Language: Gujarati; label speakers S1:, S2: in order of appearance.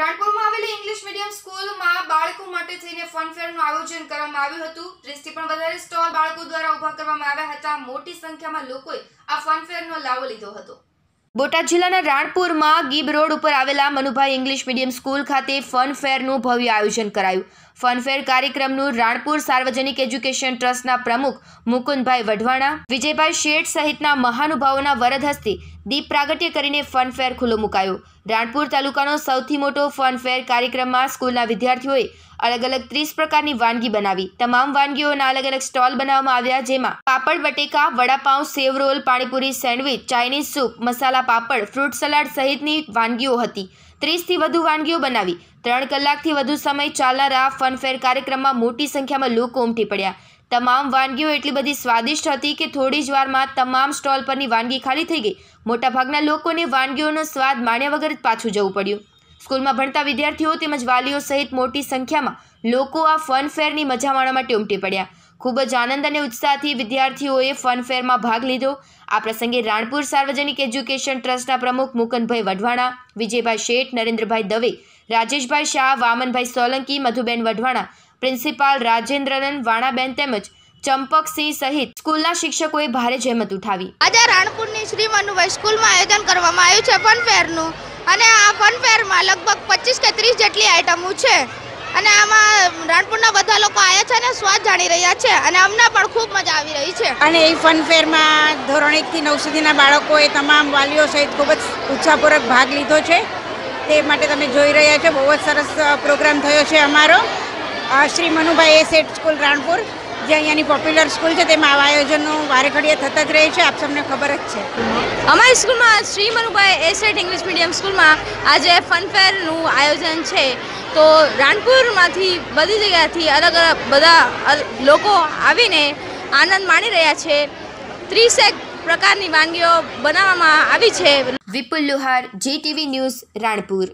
S1: રાણપુરમાં આવેલી ઇંગ્લિશ મીડિયમ સ્કૂલમાં બાળકો માટે થઈને ફનફેરનું આયોજન કરવામાં આવ્યું હતું ત્રીસથી પણ વધારે સ્ટોલ બાળકો દ્વારા ઊભા કરવામાં આવ્યા હતા મોટી સંખ્યામાં લોકોએ આ ફનફેરનો લાવો લીધો હતો બોટાદ જિલ્લાના રાણપુરમાં ગીબ રોડ ઉપર આવેલા મનુભાઈ ઇંગ્લિશ મીડિયમ સ્કૂલ ખાતે ફનફેરનું ભવ્ય આયોજન કરાયું ફનફેર કાર્યક્રમનું રાણપુર સાર્વજનિક એજ્યુકેશન ટ્રસ્ટના પ્રમુખ મુકુંદભાઈ વઢવાણા વિજયભાઈ શેઠ સહિતના મહાનુભાવોના વરદ હસ્તે દીપ પ્રાગટ્ય કરીને ફનફેર ખુલ્લો મુકાયું રાણપુર તાલુકાનો સૌથી મોટો ફનફેર કાર્યક્રમમાં સ્કૂલના વિદ્યાર્થીઓએ અલગ અલગ ત્રીસ પ્રકારની વાનગી બનાવી તમામ વાનગીઓના અલગ અલગ સ્ટોલ બનાવવામાં આવ્યા જેમાં પાપડ બટેકા વડાપાઉં સેવ રોલ પાણીપુરી સેન્ડવિચ ચાઇનીઝ સૂપ મસાલા પાપડ ફ્રૂટ સલાડ સહિતની વાનગીઓ હતી ત્રીસથી વધુ વાનગીઓ બનાવી ત્રણ કલાકથી વધુ સમય ચાલનારા ફનફેર કાર્યક્રમમાં મોટી સંખ્યામાં લોકો ઉમટી પડ્યા તમામ વાનગીઓ એટલી બધી સ્વાદિષ્ટ હતી કે થોડી જ વારમાં તમામ સ્ટોલ પરની વાનગી ખાલી થઈ ગઈ મોટાભાગના લોકોને વાનગીઓનો સ્વાદ માણ્યા વગર જ પાછું જવું પડ્યું સ્કૂલમાં ભણતા વિદ્યાર્થીઓ તેમજ વાલીઓ સહિત મોટી સંખ્યામાં લોકો આ ફન ફેરની મજા માણવા માટે ઉમટી પડ્યા ખૂબ જ આનંદ અને ઉત્સાહથી વિદ્યાર્થીઓએ ફન ફેરમાં ભાગ લીધો આ પ્રસંગે રાણપુર સાર્વજનિક એજ્યુકેશન ટ્રસ્ટના પ્રમુખ મુકનભાઈ વઢવાણા વિજયભાઈ શેઠ નરેન્દ્રભાઈ દવે રાજેશભાઈ શાહ વામનભાઈ સોલંકી મધુબેન વઢવાણા પ્રિન્સિપાલ રાજેન્દ્રનન વાણાબેન તેમજ ચંપકસિંહ સહિત સ્કૂલના શિક્ષકોએ ભારે જહેમત ઉઠાવી આજે રાણપુરની
S2: શ્રી મનુભાઈ સ્કૂલમાં આયોજન કરવામાં આવ્યું છે ફન ફેરનું અને આ ફન ફેરમાં લગભગ પચીસ કે ત્રીસ જેટલી આઇટમો છે અને આમાં રાણપુરના બધા લોકો આવ્યા છે અને સ્વાદ
S3: જાણી રહ્યા છે અને અમને પણ ખૂબ મજા આવી રહી છે અને એ ફન ફેરમાં ધોરણ એકથી નવ સુધીના બાળકોએ તમામ વાલીઓ સહિત ખૂબ જ ઉત્સાહપૂર્વક ભાગ લીધો છે તે માટે તમે જોઈ રહ્યા છો બહુ જ સરસ પ્રોગ્રામ થયો છે અમારો Shri Manubhai A set school Ranpur જે અહીંયાની પોપ્યુલર સ્કૂલ છે તેમાં આવા આયોજનો વારે ઘડીએ થતા જ રહે છે આપ સમને ખબર જ છે અમારી સ્કૂલમાં શ્રી મનુભાઈ એસેટ ઇંગ્લિશ મીડિયમ સ્કૂલમાં આજે ફનફેરનું
S2: આયોજન છે તો રાણપુરમાંથી બધી જગ્યાથી અલગ અલગ બધા લોકો આવીને આનંદ માણી રહ્યા છે ત્રીસેક પ્રકારની વાનગીઓ બનાવવામાં આવી છે
S1: Vipul Luhar G TV news Ranpur